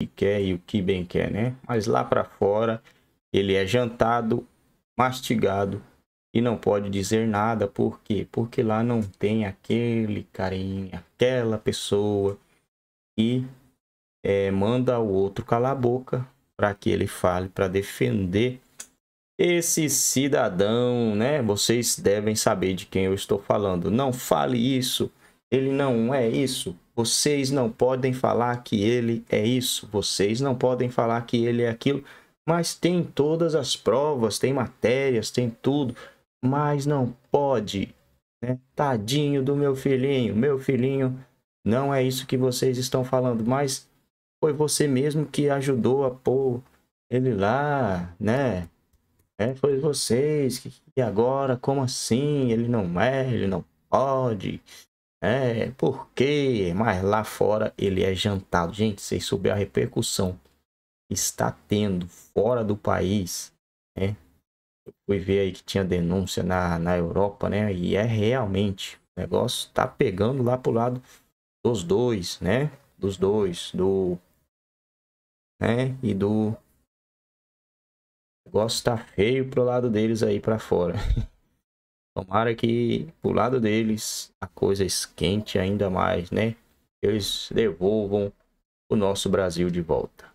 que quer e o que bem quer, né? Mas lá para fora ele é jantado, mastigado e não pode dizer nada, por quê? Porque lá não tem aquele carinha, aquela pessoa e é, manda o outro calar a boca para que ele fale, para defender esse cidadão, né? Vocês devem saber de quem eu estou falando. Não fale isso, ele não é isso, vocês não podem falar que ele é isso, vocês não podem falar que ele é aquilo, mas tem todas as provas, tem matérias, tem tudo, mas não pode, né? Tadinho do meu filhinho, meu filhinho, não é isso que vocês estão falando, mas foi você mesmo que ajudou a pôr ele lá, né? É, foi vocês. E agora, como assim? Ele não é, ele não pode. É, porque, mas lá fora ele é jantado. Gente, vocês souberam a repercussão que está tendo fora do país, né? Eu fui ver aí que tinha denúncia na, na Europa, né? E é realmente, o negócio tá pegando lá pro lado dos dois, né? Dos dois, do... né? E do... O negócio tá feio pro lado deles aí para fora. Tomara que o lado deles a coisa esquente ainda mais, né? Eles devolvam o nosso Brasil de volta.